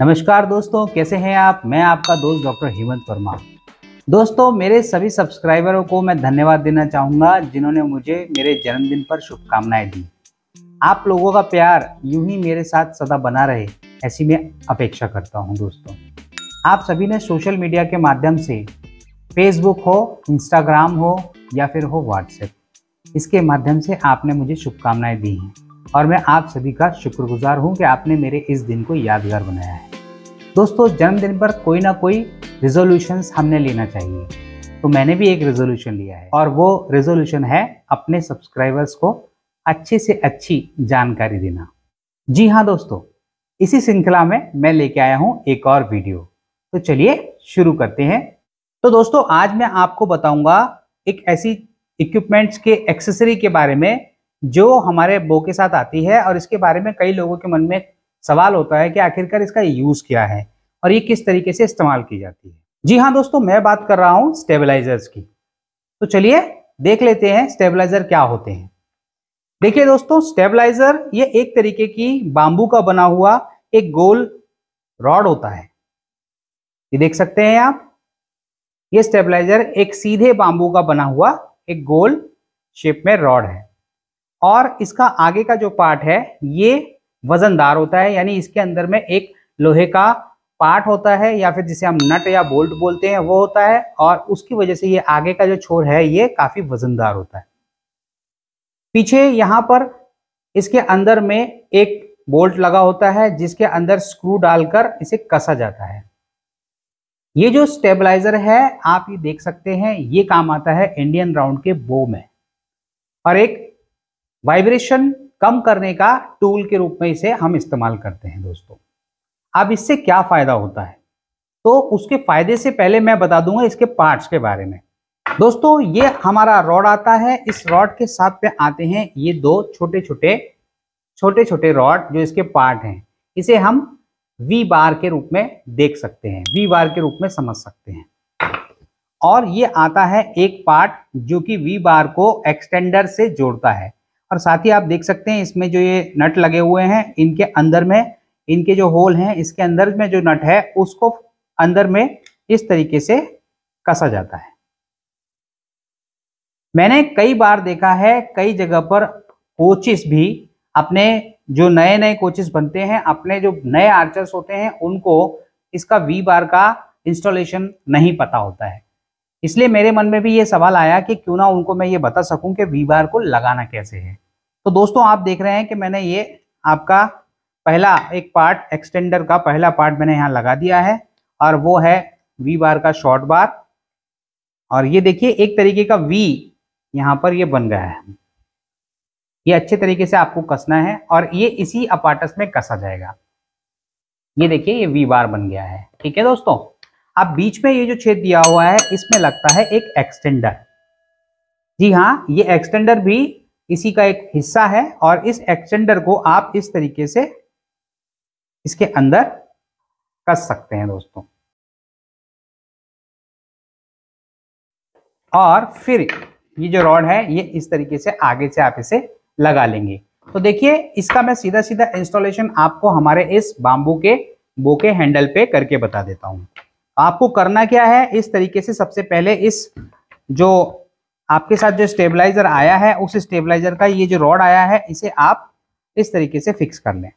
नमस्कार दोस्तों कैसे हैं आप मैं आपका दोस्त डॉक्टर हेमंत वर्मा दोस्तों मेरे सभी सब्सक्राइबरों को मैं धन्यवाद देना चाहूँगा जिन्होंने मुझे मेरे जन्मदिन पर शुभकामनाएं दी आप लोगों का प्यार यूं ही मेरे साथ सदा बना रहे ऐसी मैं अपेक्षा करता हूँ दोस्तों आप सभी ने सोशल मीडिया के माध्यम से फेसबुक हो इंस्टाग्राम हो या फिर हो व्हाट्सएप इसके माध्यम से आपने मुझे शुभकामनाएं दी हैं और मैं आप सभी का शुक्रगुजार हूँ कि आपने मेरे इस दिन को यादगार बनाया है दोस्तों जन्मदिन पर कोई ना कोई रिजोल्यूशंस हमने लेना चाहिए तो मैंने भी एक रेजोल्यूशन लिया है और वो रेजोल्यूशन है अपने सब्सक्राइबर्स को अच्छे से अच्छी जानकारी देना जी हाँ दोस्तों इसी श्रृंखला में मैं लेके आया हूँ एक और वीडियो तो चलिए शुरू करते हैं तो दोस्तों आज मैं आपको बताऊंगा एक ऐसी इक्विपमेंट्स के एक्सेसरी के बारे में जो हमारे बो के साथ आती है और इसके बारे में कई लोगों के मन में सवाल होता है कि आखिरकार इसका यूज क्या है और ये किस तरीके से इस्तेमाल की जाती है जी हाँ दोस्तों मैं बात कर रहा हूँ स्टेबलाइजर्स की तो चलिए देख लेते हैं स्टेबलाइजर क्या होते हैं देखिए दोस्तों स्टेबलाइजर ये एक तरीके की बांबू का बना हुआ एक गोल रॉड होता है ये देख सकते हैं आप ये स्टेबलाइजर एक सीधे बांबू का बना हुआ एक गोल शेप में रॉड है और इसका आगे का जो पार्ट है ये वजनदार होता है यानी इसके अंदर में एक लोहे का पार्ट होता है या फिर जिसे हम नट या बोल्ट बोलते हैं वो होता है और उसकी वजह से ये आगे का जो छोर है ये काफी वजनदार होता है पीछे यहां पर इसके अंदर में एक बोल्ट लगा होता है जिसके अंदर स्क्रू डालकर इसे कसा जाता है ये जो स्टेबलाइजर है आप ये देख सकते हैं ये काम आता है इंडियन राउंड के बो में और एक वाइब्रेशन कम करने का टूल के रूप में इसे हम इस्तेमाल करते हैं दोस्तों अब इससे क्या फ़ायदा होता है तो उसके फायदे से पहले मैं बता दूंगा इसके पार्ट्स के बारे में दोस्तों ये हमारा रॉड आता है इस रॉड के साथ में आते हैं ये दो छोटे छोटे छोटे छोटे रॉड जो इसके पार्ट हैं इसे हम वी बार के रूप में देख सकते हैं वी बार के रूप में समझ सकते हैं और ये आता है एक पार्ट जो कि वी बार को एक्सटेंडर से जोड़ता है और साथ ही आप देख सकते हैं इसमें जो ये नट लगे हुए हैं इनके अंदर में इनके जो होल हैं इसके अंदर में जो नट है उसको अंदर में इस तरीके से कसा जाता है मैंने कई बार देखा है कई जगह पर कोचिस भी अपने जो नए नए कोचिस बनते हैं अपने जो नए आर्चर्स होते हैं उनको इसका वी बार का इंस्टॉलेशन नहीं पता होता है इसलिए मेरे मन में भी ये सवाल आया कि क्यों ना उनको मैं ये बता सकूं कि वी बार को लगाना कैसे है तो दोस्तों आप देख रहे हैं कि मैंने ये आपका पहला एक पार्ट एक्सटेंडर का पहला पार्ट मैंने यहाँ लगा दिया है और वो है वी बार का शॉर्ट बार और ये देखिए एक तरीके का वी यहाँ पर ये बन गया है ये अच्छे तरीके से आपको कसना है और ये इसी अपार्टस में कसा जाएगा ये देखिए ये वी बार बन गया है ठीक है दोस्तों अब बीच में ये जो छेद दिया हुआ है इसमें लगता है एक एक्सटेंडर जी हाँ ये एक्सटेंडर भी इसी का एक हिस्सा है और इस एक्सटेंडर को आप इस तरीके से इसके अंदर कस सकते हैं दोस्तों और फिर ये जो रॉड है ये इस तरीके से आगे से आप इसे लगा लेंगे तो देखिए इसका मैं सीधा सीधा इंस्टॉलेशन आपको हमारे इस बाम्बू के बोके हैंडल पे करके बता देता हूं आपको करना क्या है इस तरीके से सबसे पहले इस जो आपके साथ जो स्टेबलाइजर आया है उस स्टेबलाइजर का ये जो रॉड आया है इसे आप इस तरीके से फिक्स कर लें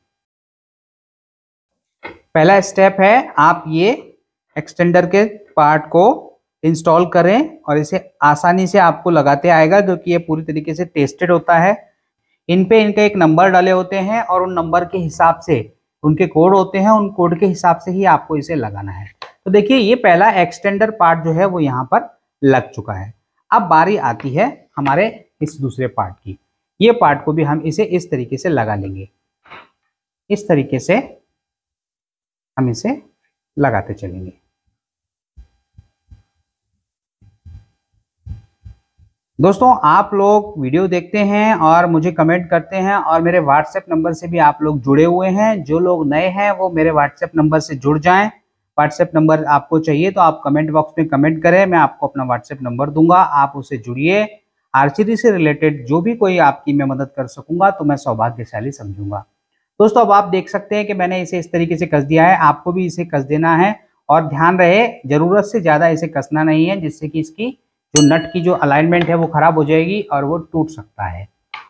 पहला स्टेप है आप ये एक्सटेंडर के पार्ट को इंस्टॉल करें और इसे आसानी से आपको लगाते आएगा क्योंकि ये पूरी तरीके से टेस्टेड होता है इन पे इनके एक नंबर डाले होते हैं और उन नंबर के हिसाब से उनके कोड होते हैं उन कोड के हिसाब से ही आपको इसे लगाना है तो देखिए ये पहला एक्सटेंडर पार्ट जो है वो यहाँ पर लग चुका है अब बारी आती है हमारे इस दूसरे पार्ट की ये पार्ट को भी हम इसे इस तरीके से लगा लेंगे इस तरीके से हम इसे लगाते चलेंगे दोस्तों आप लोग वीडियो देखते हैं और मुझे कमेंट करते हैं और मेरे व्हाट्सएप नंबर से भी आप लोग जुड़े हुए हैं जो लोग नए हैं वो मेरे व्हाट्सएप नंबर से जुड़ जाएं व्हाट्सएप नंबर आपको चाहिए तो आप कमेंट बॉक्स में कमेंट करें मैं आपको अपना व्हाट्सएप नंबर दूंगा आप उससे जुड़िए आर्चरी से रिलेटेड जो भी कोई आपकी मैं मदद कर सकूंगा तो मैं सौभाग्यशाली समझूंगा दोस्तों अब आप देख सकते हैं कि मैंने इसे इस तरीके से कस दिया है आपको भी इसे कस देना है और ध्यान रहे ज़रूरत से ज़्यादा इसे कसना नहीं है जिससे कि इसकी जो नट की जो अलाइनमेंट है वो ख़राब हो जाएगी और वो टूट सकता है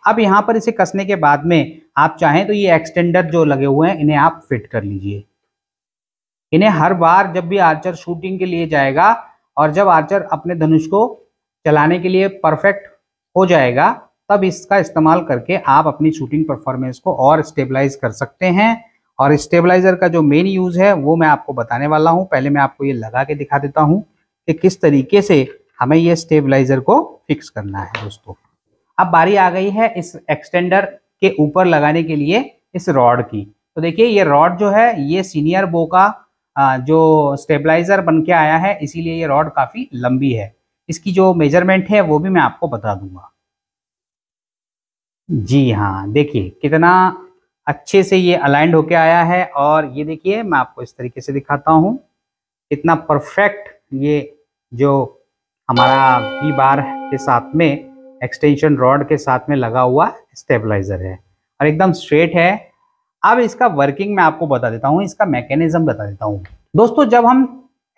अब यहाँ पर इसे कसने के बाद में आप चाहें तो ये एक्सटेंडर जो लगे हुए हैं इन्हें आप फिट कर लीजिए इन्हें हर बार जब भी आर्चर शूटिंग के लिए जाएगा और जब आर्चर अपने धनुष को चलाने के लिए परफेक्ट हो जाएगा तब इसका इस्तेमाल करके आप अपनी शूटिंग परफॉर्मेंस को और स्टेबलाइज कर सकते हैं और स्टेबलाइजर का जो मेन यूज़ है वो मैं आपको बताने वाला हूँ पहले मैं आपको ये लगा के दिखा देता हूँ कि किस तरीके से हमें ये स्टेबलाइजर को फिक्स करना है दोस्तों अब बारी आ गई है इस एक्सटेंडर के ऊपर लगाने के लिए इस रॉड की तो देखिए ये रॉड जो है ये सीनियर बो का जो स्टेबलाइज़र बन के आया है इसीलिए ये रॉड काफ़ी लंबी है इसकी जो मेजरमेंट है वो भी मैं आपको बता दूंगा जी हाँ देखिए कितना अच्छे से ये अलाइंड होके आया है और ये देखिए मैं आपको इस तरीके से दिखाता हूँ इतना परफेक्ट ये जो हमारा बी बार के साथ में एक्सटेंशन रॉड के साथ में लगा हुआ स्टेबलाइज़र है और एकदम स्ट्रेट है अब इसका वर्किंग मैं आपको बता देता हूँ इसका मैकेनिज्म बता देता हूँ दोस्तों जब हम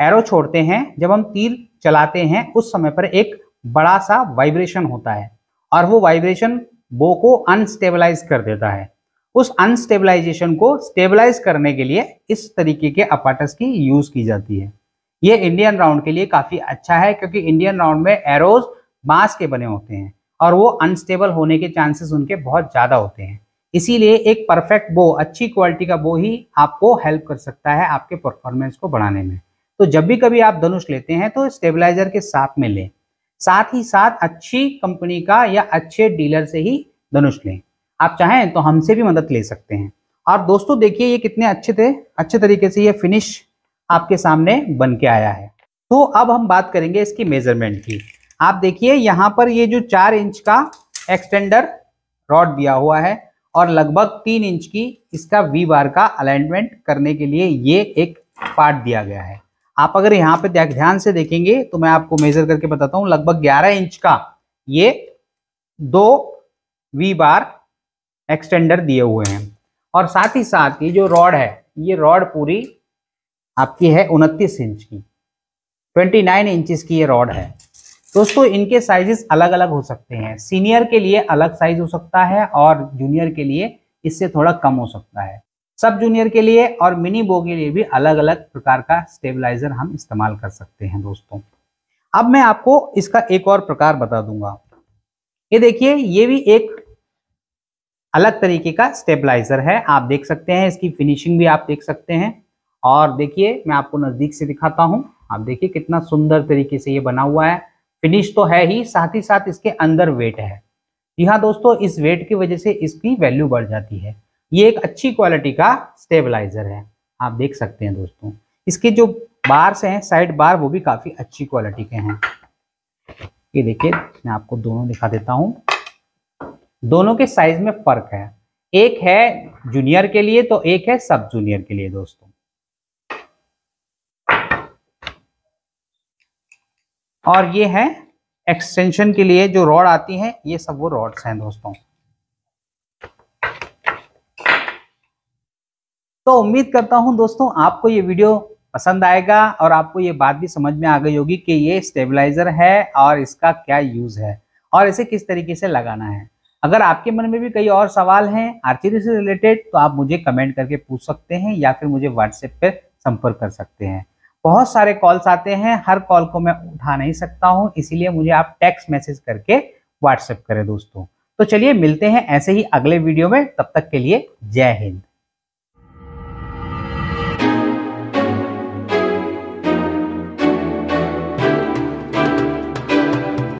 एरो छोड़ते हैं जब हम तीर चलाते हैं उस समय पर एक बड़ा सा वाइब्रेशन होता है और वो वाइब्रेशन बो को अनस्टेबलाइज कर देता है उस अनस्टेबलाइजेशन को स्टेबलाइज करने के लिए इस तरीके के अपाटस की यूज की जाती है ये इंडियन राउंड के लिए काफी अच्छा है क्योंकि इंडियन राउंड में एरोज बांस के बने होते हैं और वो अनस्टेबल होने के चांसेस उनके बहुत ज्यादा होते हैं इसीलिए एक परफेक्ट बो अच्छी क्वालिटी का बो ही आपको हेल्प कर सकता है आपके परफॉर्मेंस को बढ़ाने में तो जब भी कभी आप धनुष लेते हैं तो स्टेबलाइजर के साथ में लें साथ ही साथ अच्छी कंपनी का या अच्छे डीलर से ही धनुष लें आप चाहें तो हमसे भी मदद ले सकते हैं और दोस्तों देखिए ये कितने अच्छे थे अच्छे तरीके से ये फिनिश आपके सामने बन के आया है तो अब हम बात करेंगे इसकी मेजरमेंट की आप देखिए यहाँ पर ये जो चार इंच का एक्सटेंडर रॉड दिया हुआ है और लगभग तीन इंच की इसका वी बार का अलाइनमेंट करने के लिए ये एक पार्ट दिया गया है आप अगर यहाँ पे ध्यान से देखेंगे तो मैं आपको मेजर करके बताता हूँ लगभग 11 इंच का ये दो वी बार एक्सटेंडर दिए हुए हैं और साथ ही साथ ये जो रॉड है ये रॉड पूरी आपकी है उनतीस इंच की 29 नाइन इंच की ये रॉड है दोस्तों इनके साइजेस अलग अलग हो सकते हैं सीनियर के लिए अलग साइज हो सकता है और जूनियर के लिए इससे थोड़ा कम हो सकता है सब जूनियर के लिए और मिनी बो के लिए भी अलग अलग प्रकार का स्टेबलाइजर हम इस्तेमाल कर सकते हैं दोस्तों अब मैं आपको इसका एक और प्रकार बता दूंगा ये देखिए ये भी एक अलग तरीके का स्टेबलाइजर है आप देख सकते हैं इसकी फिनिशिंग भी आप देख सकते हैं और देखिए मैं आपको नज़दीक से दिखाता हूँ आप देखिए कितना सुंदर तरीके से ये बना हुआ है फिनिश तो है ही साथ ही साथ इसके अंदर वेट है जी हाँ दोस्तों इस वेट की वजह से इसकी वैल्यू बढ़ जाती है ये एक अच्छी क्वालिटी का स्टेबलाइजर है आप देख सकते हैं दोस्तों इसके जो बार्स हैं साइड बार वो भी काफ़ी अच्छी क्वालिटी के हैं ये देखिए मैं आपको दोनों दिखा देता हूं दोनों के साइज में फ़र्क है एक है जूनियर के लिए तो एक है सब जूनियर के लिए दोस्तों और ये है एक्सटेंशन के लिए जो रॉड आती हैं ये सब वो रॉड्स हैं दोस्तों तो उम्मीद करता हूं दोस्तों आपको ये वीडियो पसंद आएगा और आपको ये बात भी समझ में आ गई होगी कि ये स्टेबलाइजर है और इसका क्या यूज़ है और इसे किस तरीके से लगाना है अगर आपके मन में भी कई और सवाल हैं आर्चरी से रिलेटेड तो आप मुझे कमेंट करके पूछ सकते हैं या फिर मुझे व्हाट्सएप पर संपर्क कर सकते हैं बहुत सारे कॉल्स आते हैं हर कॉल को मैं उठा नहीं सकता हूँ इसीलिए मुझे आप टेक्स्ट मैसेज करके व्हाट्सएप करें दोस्तों तो चलिए मिलते हैं ऐसे ही अगले वीडियो में तब तक के लिए जय हिंद